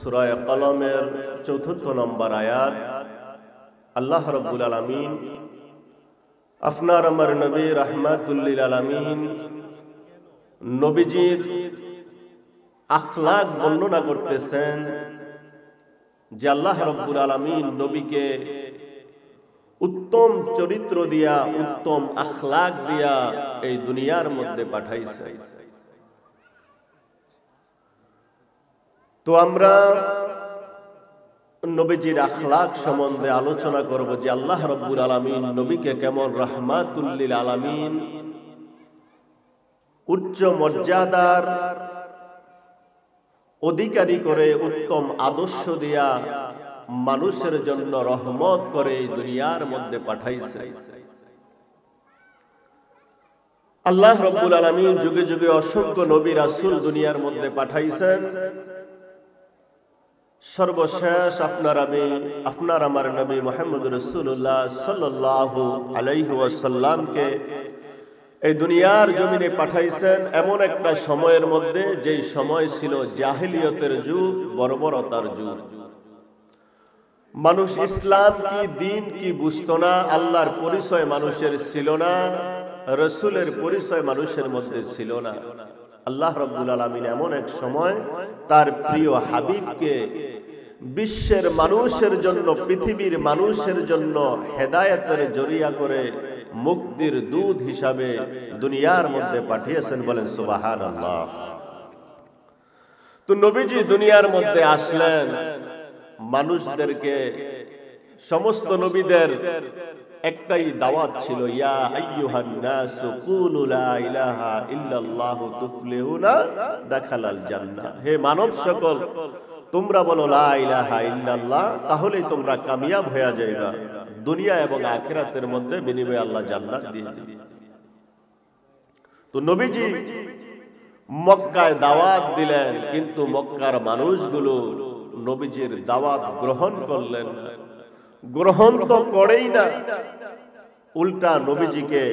সুরায় কলমের চতুর্থ নম্বর আয়াত আল্লাহ রব্বুল আলমিন আফনার আমার নবী রহমাতুল্লিল আলমিন নবীজির আখলাক বর্ণনা করতেছেন যে আল্লাহ রব্বুল আলমিন নবীকে উত্তম চরিত্র দিয়া উত্তম আখলাক দিয়া এই দুনিয়ার মধ্যে পাঠাইছে তো আমরা নবীজির আখলাক সম্বন্ধে আলোচনা করব যে আল্লাহ রব্বুল আলমিন নবীকে কেমন রহমাতুল্লিল আলমিন উচ্চ মর্যাদার অধিকারী করে উত্তম আদর্শ দিয়া মানুষের জন্য রহমত করে দুনিয়ার মধ্যে পাঠাইছে আল্লাহ রব্বুল আলমিন যুগে যুগে অসংখ্য নবী রাসুল দুনিয়ার মধ্যে পাঠাইছেন সর্বশেষ আপনার আমি আপনার আমার নবী মোহাম্মদ রসুল্লাহ সাল্লাহ আলাইহাসাল্লামকে এই দুনিয়ার জমিনে পাঠাইছেন এমন একটা সময়ের মধ্যে যেই সময় ছিল জাহিলিয়তের যুগ বর্বরতার যুগ মানুষ ইসলাম কি দিন কি বুঝত না আল্লাহর পরিচয় মানুষের ছিল না রসুলের পরিচয় মানুষের মধ্যে ছিল না আল্লাহ রব্দুল আলমিন এমন এক সময় তার প্রিয় হাবিবকে বিশ্বের মানুষের জন্য পৃথিবীর মানুষের জন্য হেদায়তের জরিয়া করে মুক্তির দুধ হিসাবে দুনিয়ার মধ্যে পাঠিয়েছেন বলেন সুবাহান আল্লাহ তো নবীজি দুনিয়ার মধ্যে আসলেন মানুষদেরকে সমস্ত নবীদের একটাই দাওয়াত ছিল ইয়া আইয়ুহান নাস কুলু লা ইলাহা ইল্লাল্লাহু তুফলিহুনা দাখালাল জান্নাহ হে মানব সকল তোমরা বলো লা ইলাহা ইল্লাল্লাহ তাহলেই তোমরা কামিয়াব হয়ে যাইবা দুনিয়া এবং আখিরাতের মধ্যে বিনিময়ে আল্লাহ জান্নাত দিয়ে দিবে তো নবীজি মক্কায় দাওয়াত দিলেন কিন্তু মক্কার মানুষগুলো নবীজির দাওয়াত গ্রহণ করলেন না গ্রহণ তো করেই না উল্টা নবীজিকে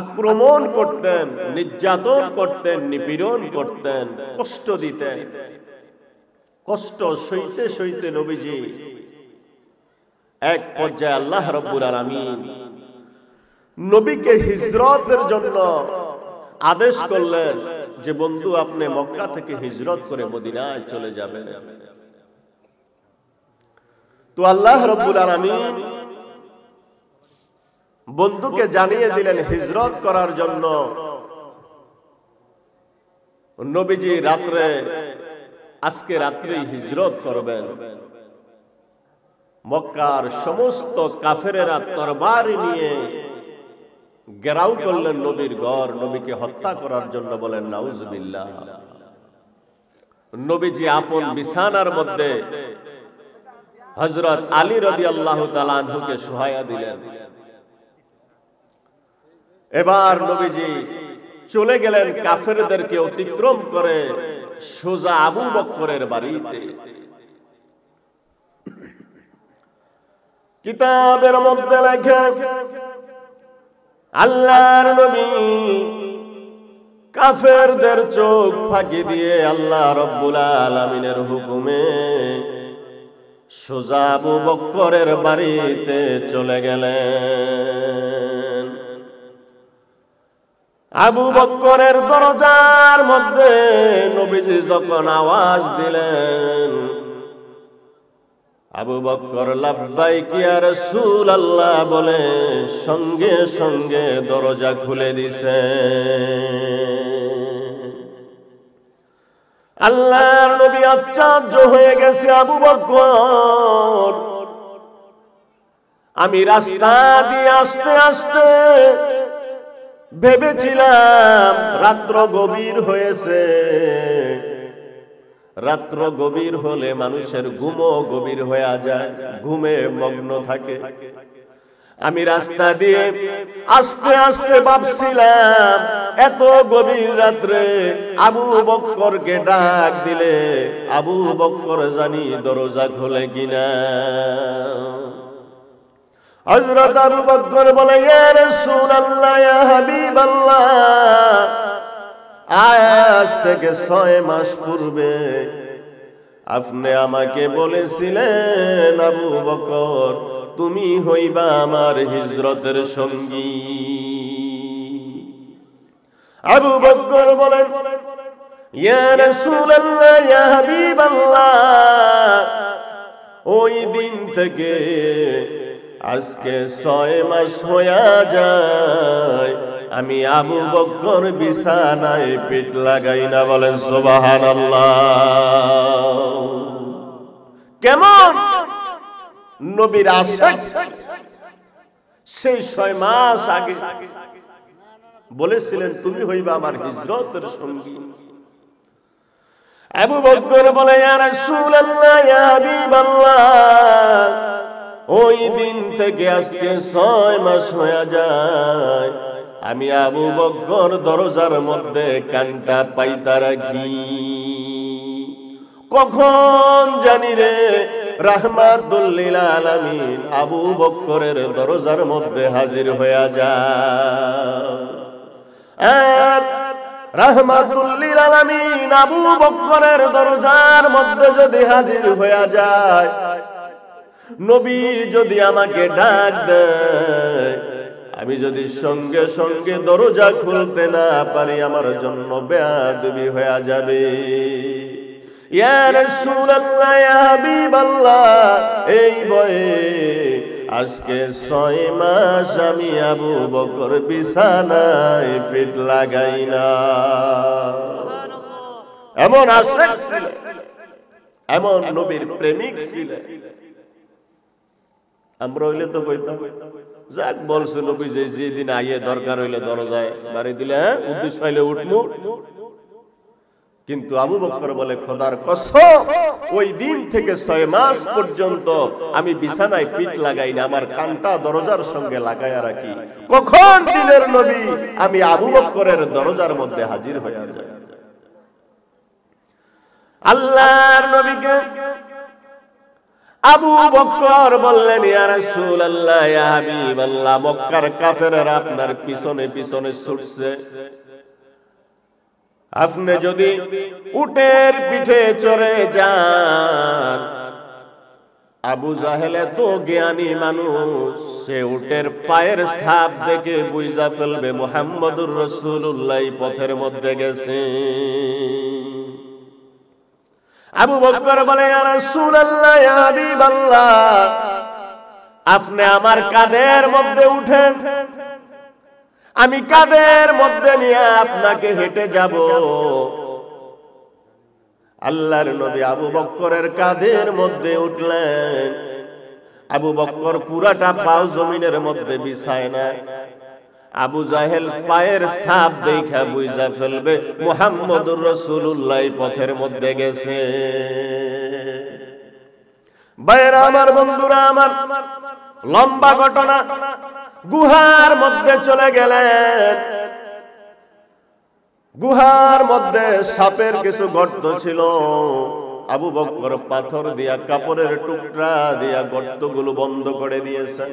আক্রমণ করতেন নির্যাতন করতেন নিপীড়ন করতেন কষ্ট দিতেন কষ্ট সইতে সইতে নবীজি এক পর্যায়ে আল্লাহ রব্বুল আলমিন নবীকে হিজরতের জন্য আদেশ করলেন যে বন্ধু আপনি মক্কা থেকে হিজরত করে মদিনায় চলে যাবেন তো আল্লাহ রব্বুল আলমিন বন্ধুকে জানিয়ে দিলেন হিজরত করার জন্য নবীজি রাত্রে আজকে রাত্রেই হিজরত করবেন মক্কার সমস্ত কাফেরেরা তরবার নিয়ে গেরাও করলেন নবীর গড় নবীকে হত্যা করার জন্য বলেন নাউজবিল্লাহ নবীজি আপন বিছানার মধ্যে হজরত আলী রবি আল্লাহ তালানহুকে সহায়া দিলেন এবার নবীজি চলে গেলেন কাফেরদেরকে অতিক্রম করে সোজা আবু বক্করের বাড়িতে কিতাবের মধ্যে লেখা আল্লাহর নবী কাফেরদের চোখ ফাঁকি দিয়ে আল্লাহ রব্বুল আলমিনের হুকুমে সোজা আবু বক্করের বাড়িতে চলে গেলেন আবু বক্করের দরজার মধ্যে নবীজি যখন আওয়াজ দিলেন আবু বক্কর লাভবাই কি আর সুল আল্লাহ বলে সঙ্গে সঙ্গে দরজা খুলে দিছে আল্লাহর নবী আশ্চর্য হয়ে গেছে আবু বকর আমি রাস্তা দিয়ে আসতে আসতে ভেবেছিলাম রাত্র গভীর হয়েছে রাত্র গভীর হলে মানুষের ঘুমও গভীর হয়ে যায় ঘুমে মগ্ন থাকে আমি রাস্তা দিয়ে আস্তে আস্তে ভাবছিলাম এত গভীর রাত্রে আবু বক্করকে ডাক দিলে আবু বক্কর জানি দরজা খোলে কিনা হজরত আবু বক্কর বলে আজ থেকে ছয় মাস পূর্বে আপনি আমাকে বলেছিলেন আবু বকর তুমি হইবা আমার হিজরতের সঙ্গী আবু বকর বলেন ইয়া রাসূলুল্লাহ ইয়া হাবিবাল্লাহ ওই দিন থেকে আজকে ছয় মাস হইয়া যায় আমি আবু বকর বিছানায় পিঠ লাগাই না বলেন সুবহানাল্লাহ কেমন নবীর আশেক সেই ছয় মাস আগে বলেছিলেন তুমি হইবা আমার হিজরতের সঙ্গী আবু বকর বলে ইয়া রাসূলুল্লাহ ইয়া হাবিবাল্লাহ ওই দিন থেকে আজকে ছয় মাস হয়ে যায় আমি আবু বকর দরজার মধ্যে কানটা পাইতা রাখি কখন জানি রে রাহমাতুল্লিল আলামিন আবু বক্করের দরজার মধ্যে হাজির হয়ে যায় রাহমাতুল্লিল আলামিন আবু বক্করের দরজার মধ্যে যদি হাজির হয়ে যায় নবী যদি আমাকে ডাক দেয় আমি যদি সঙ্গে সঙ্গে দরজা খুলতে না পারি আমার জন্য বেয়াদবি হয়ে যাবে এই বয়ে আজকে ছয় মাস আমি আবু বকর বিছানায় ফিট লাগাই না এমন আশ্রেক ছিল এমন নবীর প্রেমিক ছিল আমরা হইলে তো কইতাম যাক বলছে নবী যে যেদিন আইয়ে দরকার হইলে দরজায় বাড়ি দিলে হ্যাঁ? উদ্দেশ্য হইলে উঠমু কিন্তু আবু বকর বলে খোদার কসম ওই দিন থেকে ছয় মাস পর্যন্ত আমি বিছানায় পিঠ লাগাই না আমার কানটা দরজার সঙ্গে লাগাইয়া রাখি কখন দিনের নবী আমি আবু বকরের দরজার মধ্যে হাজির হয়ে যাই আল্লাহর নবীকে আবু বকর বললেন ইয়া রাসূলুল্লাহ ইয়া হাবিবাল্লাহ মক্কার কাফেররা আপনার পিছনে পিছনে ছুটছে আপনি যদি উটের পিঠে চড়ে যান আবু জাহেলে তো জ্ঞানী মানুষ সে উটের পায়ের স্থাপ দেখে বুঝা ফেলবে মোহাম্মদুর রসুল্লাহ পথের মধ্যে গেছে আবু বকর বলে আপনি আমার কাদের মধ্যে উঠেন আমি কাদের মধ্যে নিয়ে আপনাকে হেঁটে যাব আল্লাহর নবী আবু বক্করের কাদের মধ্যে উঠলেন আবু বক্কর পুরাটা পাও জমিনের মধ্যে বিছায় না আবু জাহেল পায়ের সাপ দেখা বুঝা ফেলবে মোহাম্মদুর রসুল্লাহ পথের মধ্যে গেছে বাইরা আমার বন্ধুরা আমার লম্বা ঘটনা গুহার মধ্যে চলে গেলেন গুহার মধ্যে সাপের কিছু গর্ত ছিল আবু বকর পাথর দিয়া কাপড়ের টুকরা দিয়া গর্তগুলো বন্ধ করে দিয়েছে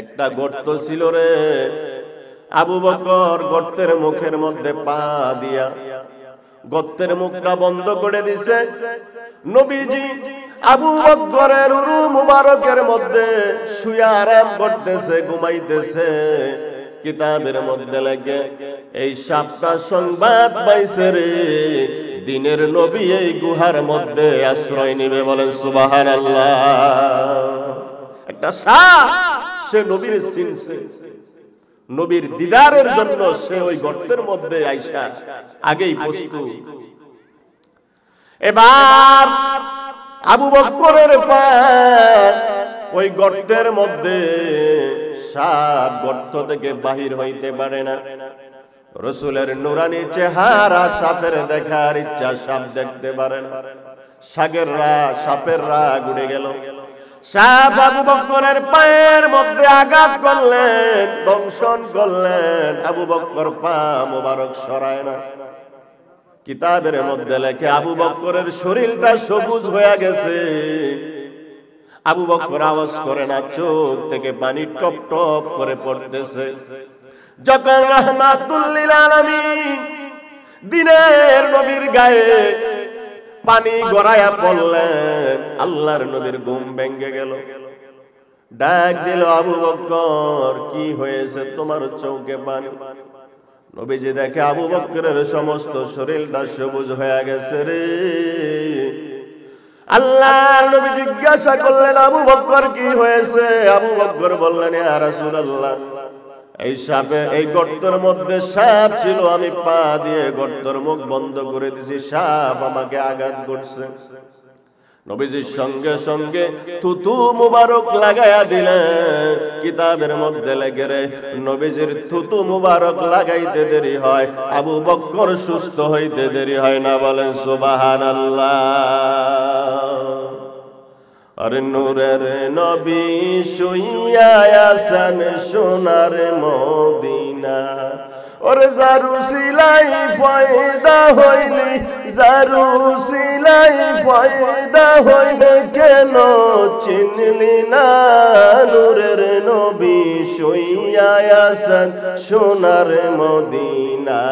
একটা গর্ত ছিল রে আবু বকর গর্তের মুখের মধ্যে পা দিয়া গর্তের মুখটা বন্ধ করে দিছে নবীজি আবু বকরের উরু মুবারকের মধ্যে শুয়ে আরাম করতেছে ঘুমাইতেছে কিতাবের মধ্যে লাগে এই সাপটা সংবাদ পাইছে রে দিনের নবী এই গুহার মধ্যে আশ্রয় নেবে বলেন সুবাহান আল্লাহ একটা সাপ সে নবীর চিনছে নবীর দিদারের জন্য সে ওই গর্তের মধ্যে আইসা আগেই বস্তু এবার আবু বকরের পা ওই গর্তের মধ্যে সাপ গর্ত থেকে বাহির হইতে পারে না রসুলের নুরানি চেহারা সাপের দেখার ইচ্ছা সাপ দেখতে পারে না সাগের রা সাপের রা ঘুরে গেল সাপ আবু বক্করের পায়ের মধ্যে আঘাত করলেন দংশন করলেন আবু বক্কর পা মোবারক সরায় না কিতাবের মধ্যে লেখে আবু বক্করের শরীরটা সবুজ হয়ে গেছে আবু বক্কর আওয়াজ করে না চোখ থেকে পানি টপ টপ করে পড়তেছে যখন রহমাতুল্লিল আলামিন দিনের নবীর গায়ে পানি গড়াইয়া পড়লেন আল্লাহর নবীর ঘুম ভেঙ্গে গেল ডাক দিল আবু বক্কর কি হয়েছে তোমার চোখে পানি পানি নবীজি দেখে আবু বক্রের সমস্ত শরীরটা সবুজ হয়ে গেছে রে নবী জিজ্ঞাসা করলেন আবু কি হয়েছে আবু বললেন ইয়া রাসূলুল্লাহ এই সাপে এই গর্তের মধ্যে সাপ ছিল আমি পা দিয়ে গর্তের মুখ বন্ধ করে দিছি সাপ আমাকে আঘাত করছে নবীজির সঙ্গে সঙ্গে থুতু মুবারক লাগাইয়া দিলেন কিতাবের মধ্যে লেগে রে নবীজির থুতু মুবারক লাগাইতে দেরি হয় আবু বক্কর সুস্থ হইতে দেরি হয় না বলেন সুবাহান আরে রে নবী শুইয়া আসান সোনার মদিনা ওরে জারু সিলাই ফয়দা হইলি যারু সিলাই ফায়দা হইবে কেন চিনলি না নূরের নবী শুইয়া আসেন সোনার মদিনা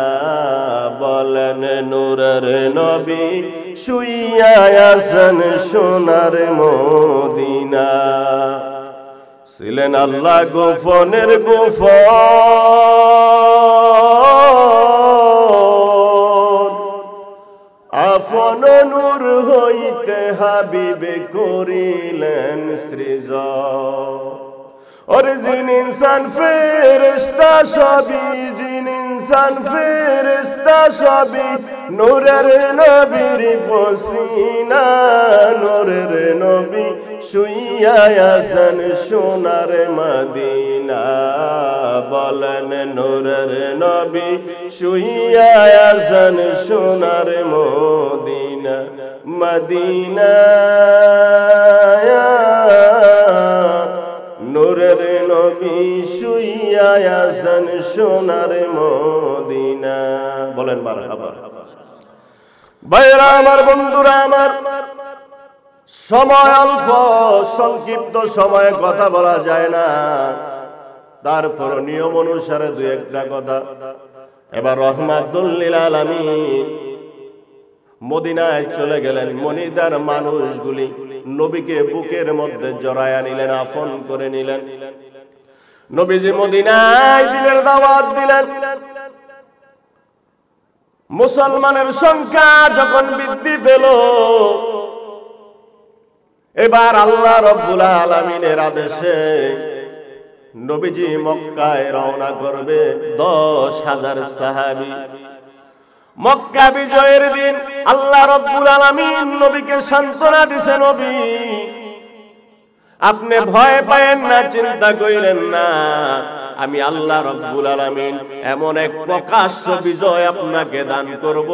বলেন নূরের নবী শুইয়া আসেন সোনার মদিনা ছিলেন আল্লাহ গোফনের গোফ দাফন নূর হইতে হাবিবে করিলেন সৃজ ওর জিন ইনসান ফেরেশতা সবই জিন ইনসান ফেরেশতা সবই নূরের নবীর ফসিনা নূরের নবী শুইয়া আসেন সোনার মদিনা বলেন নূরের নবী শুইয়া আসেন সোনার মদিনা মদিনা নূরের নবী শুইয়া আসেন সোনার মদিনা বলেন মারহাবা ভাইরা আমার বন্ধুরা আমার সময় অল্প সংক্ষিপ্ত সময়ে কথা বলা যায় না তারপর নিয়ম অনুসারে দু একটা কথা এবার রহমাতুল্লিল আলমী মদিনায় চলে গেলেন মনিদার মানুষগুলি নবীকে বুকের মধ্যে জড়ায়া নিলেন আফন করে নিলেন নবীজি মদিনায় দিলেন দাওয়াত দিলেন মুসলমানের সংখ্যা যখন বৃদ্ধি পেল এবার আল্লাহ রব্বুল আলমিনের আদেশে নবীজি মক্কায় রওনা করবে দশ হাজার সাহাবি মক্কা বিজয়ের দিন আল্লাহ রব্বুল আলমিন নবীকে সান্ত্বনা দিছে নবী আপনি ভয় পায়েন না চিন্তা করিলেন না আমি আল্লাহ রব্বুল আলমিন এমন এক প্রকাশ্য বিজয় আপনাকে দান করব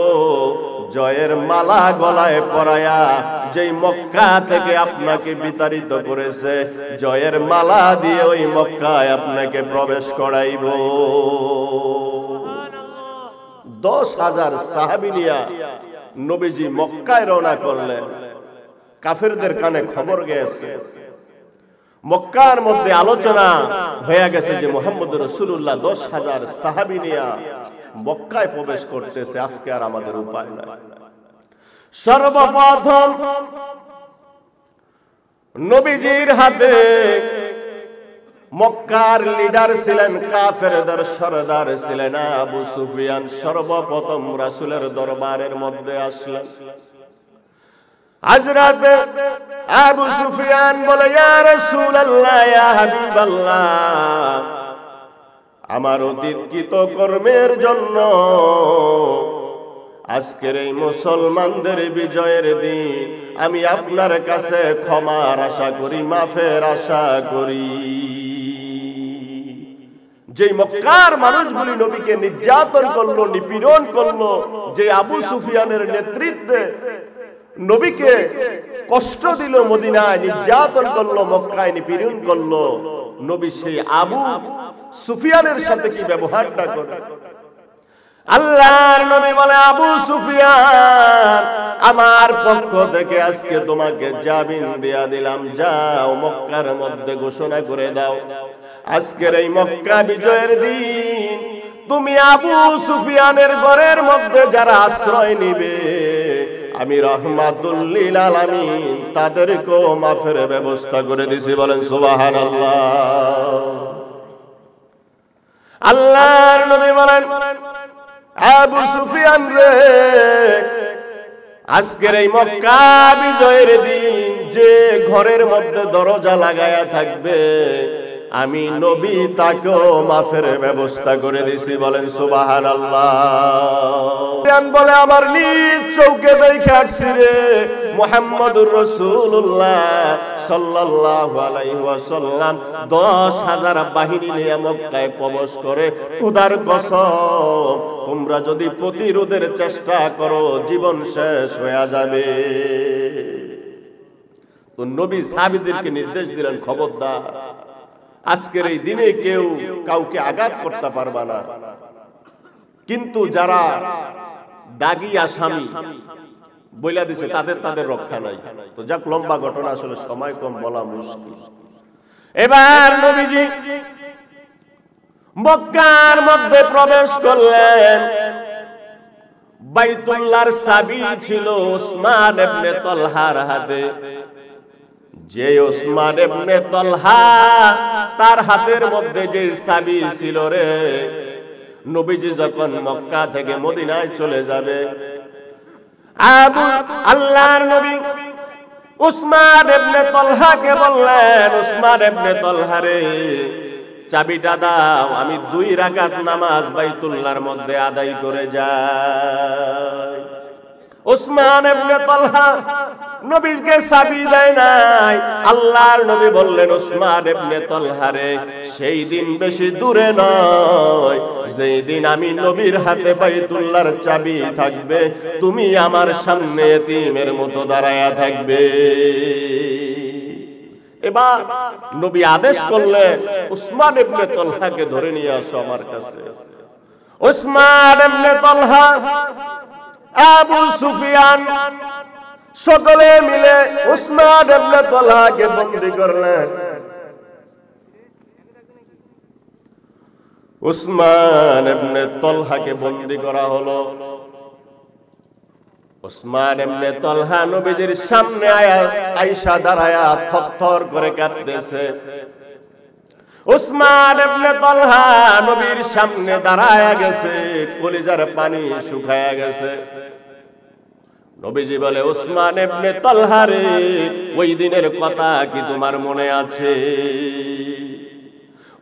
জয়ের মালা গলায় পরায়া যেই মক্কা থেকে আপনাকে বিতাড়িত করেছে জয়ের মালা দিয়ে ওই মক্কায় আপনাকে প্রবেশ করাইব দশ হাজার সাহাবিনিয়া নবীজি মক্কায় রওনা করলেন কাফেরদের কানে খবর গেছে মক্কার মধ্যে আলোচনা হয়ে গেছে যে মোহাম্মদ রসুল্লাহ দশ হাজার সাহাবি নিয়া মক্কায় প্রবেশ করতেছে আজকে আর আমাদের উপায় নাই সর্বপ্রথম নবীজির হাতে মক্কার লিডার ছিলেন কাফেরদের সরদার ছিলেন আবু সুফিয়ান সর্বপ্রথম রাসুলের দরবারের মধ্যে আসলেন হজরত আবু সুফিয়ান বলে আমার অতীত কি হাবিবাল্লাহ আমার কর্মের জন্য আজকের এই মুসলমানদের বিজয়ের দিন আমি আপনার কাছে ক্ষমার আশা করি মাফের আশা করি যে মক্কার মানুষগুলি নবীকে নির্যাতন করলো নিপীড়ন করলো যে আবু সুফিয়ানের নেতৃত্বে নবীকে কষ্ট দিল মদিনায় নির্যাতন করলো মক্কায় নিপীড়ন করলো নবী সেই আবু সুফিয়ানের সাথে কি ব্যবহারটা করে আল্লাহর নবী বলে আবু সুফিয়ান আমার পক্ষ থেকে আজকে তোমাকে জামিন দিলাম যাও মক্কার মধ্যে ঘোষণা করে দাও আজকের এই মক্কা বিজয়ের দিন তুমি আবু সুফিয়ানের ঘরের মধ্যে যারা আশ্রয় নিবে আমি রহমাতুল্লিল আলামিন তাদেরকে মাফের ব্যবস্থা করে দিছি বলেন সুবহানাল্লাহ আল্লাহর নবী বলেন আবু সুফিয়ান রে আজকের এই মক্কা বিজয়ের দিন যে ঘরের মধ্যে দরজা লাগায়া থাকবে আমি নবী তাকে মাফের ব্যবস্থা করে দিছি বলেন সুবাহান আল্লাহ বলে আমার নিজ চৌকে দেখে আসছি রে মোহাম্মদুর রসুল্লাহ সাল্লাল্লাহু দশ হাজার 10000 বাহিনী মক্কায় প্রবেশ করে খোদার কসম তোমরা যদি প্রতিরোধের চেষ্টা করো জীবন শেষ হয়ে যাবে তো নবী সাহাবীদেরকে নির্দেশ দিলেন খবরদার আজকের এই দিনে কেউ কাউকে আঘাত করতে পারবে না কিন্তু যারা দাগি আসামি বইলা দিছে তাদের তাদের রক্ষা নাই তো যাক লম্বা ঘটনা আসলে সময় কম বলা মুশকিল এবার নবীজি মক্কার মধ্যে প্রবেশ করলেন বাইতুল্লাহর চাবি ছিল ওসমান ইবনে তলহার হাতে যে ওসমান এমনে তলহা তার হাতের মধ্যে যে চাবি ছিল রে নবীজি যখন মক্কা থেকে মদিনায় চলে যাবে আবু আল্লাহর নবী উসমান ইবনে কে বললেন উসমান ইবনে তলহা রে চাবিটা দাও আমি দুই রাকাত নামাজ বাইতুল্লাহর মধ্যে আদায় করে যাই উসমান ইবনে তালহা নবীকে চাবি দেয় নাই আল্লাহর নবী বললেন উসমান ইবনে তালহা রে সেই দিন বেশি দূরে নয় যেই দিন আমি নবীর হাতে বাইতুল্লাহর চাবি থাকবে তুমি আমার সামনে এতিমের মতো দাঁড়ায়া থাকবে এবার নবী আদেশ করলে উসমান ইবনে তালহাকে ধরে নিয়ে আসো আমার কাছে উসমান ইবনে তালহা আবু সুফিয়ান সকলে মিলে উসমান ইবনে তালহাকে বন্দী করলেন উসমান ইবনে তালহাকে বন্দী করা হলো উসমান ইবনে তালহা নবীজির সামনে আয়া আয়েশা দাঁড়ায়া থরথর করে কাঁদতেছে উসমান ইবনে তলহা নবীর সামনে দাঁড়ায়া গেছে কলিজার পানি শুকায়া গেছে নবীজি বলে উসমান ইবনে তলহা রে ওই দিনের কথা কি তোমার মনে আছে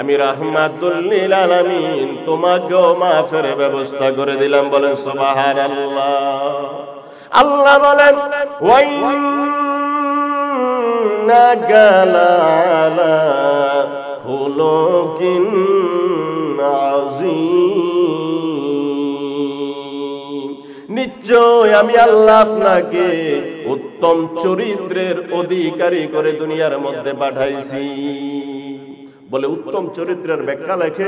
আমি রহমাতুল্লিল আলামিন তোমাকে মাফের ব্যবস্থা করে দিলাম বলেন সুবাহার আল্লাহ আল্লাহ বলেন ওয়াইন নাগালা খুলকিন নিশ্চয় আমি আল্লাহ আপনাকে উত্তম চরিত্রের অধিকারী করে দুনিয়ার মধ্যে পাঠাইছি বলে উত্তম চরিত্রের ব্যাখ্যা লেখে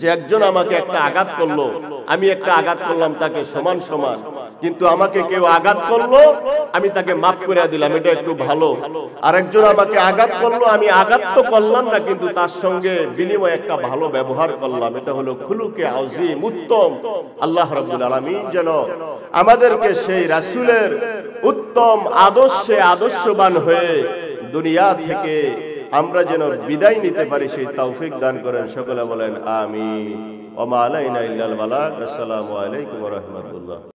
যে একজন আমাকে একটা আঘাত করলো আমি একটা আঘাত করলাম তাকে সমান সমান কিন্তু আমাকে কেউ আঘাত করলো আমি তাকে মাফ করে দিলাম এটা একটু ভালো আর একজন আমাকে আঘাত করলো আমি আঘাত তো করলাম না কিন্তু তার সঙ্গে বিনিময় একটা ভালো ব্যবহার করলাম এটা হলো খুলুকে আউজিম উত্তম আল্লাহ রাব্বুল আলমী যেন আমাদেরকে সেই রাসুলের উত্তম আদর্শে আদর্শবান হয়ে দুনিয়া থেকে আমরা যেন বিদায় নিতে পারি সেই তৌফিক দান করেন সকলে বলেন আমি ওমা আলাইনা ইল্লাল বালাক আসসালামু আলাইকুম রহমতুল্লাহ